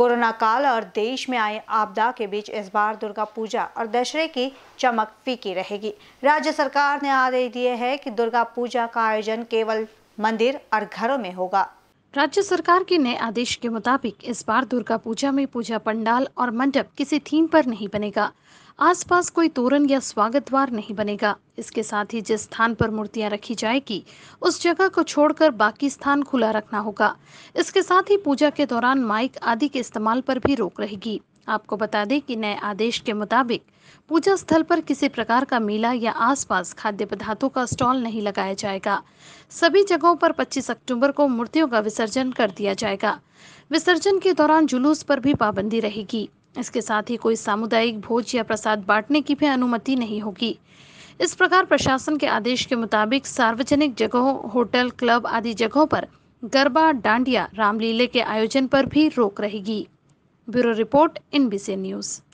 corona काल और देश में आए आपदा के बीच इस बार दुर्गा पूजा और दशहरे की चमक फीकी रहेगी राज्य सरकार ने आदेश दिए है कि दुर्गा पूजा का आयोजन केवल मंदिर और घरों में होगा राज्य सरकार के नए आदेश के मुताबिक इस बार दुर्गा पूजा में पूजा पंडाल और मंडप किसी थीम पर नहीं बनेगा आसपास कोई तोरण या स्वागत द्वार नहीं बनेगा इसके साथ ही जिस स्थान पर मूर्तियां रखी जाएगी उस जगह को छोड़कर बाकी स्थान खुला रखना होगा इसके साथ ही पूजा के दौरान माइक आदि के इस्तेमाल पर भी रोक रहेगी आपको बता दें कि नए आदेश के मुताबिक पूजा स्थल पर किसी प्रकार का मेला या आसपास खाद्य पदार्थों का स्टॉल नहीं लगाया जाएगा सभी जगहों पर 25 अक्टूबर को मूर्तियों का विसर्जन कर दिया जाएगा विसर्जन के दौरान जुलूस पर भी पाबंदी रहेगी इसके साथ ही कोई सामुदायिक भोज या प्रसाद बांटने की भी अनुमति नहीं होगी इस प्रकार प्रशासन के आदेश के मुताबिक सार्वजनिक जगहों होटल क्लब आदि जगहों पर गरबा डांडिया रामलीले के आयोजन पर भी रोक रहेगी ब्यूरो रिपोर्ट एनबीसी न्यूज़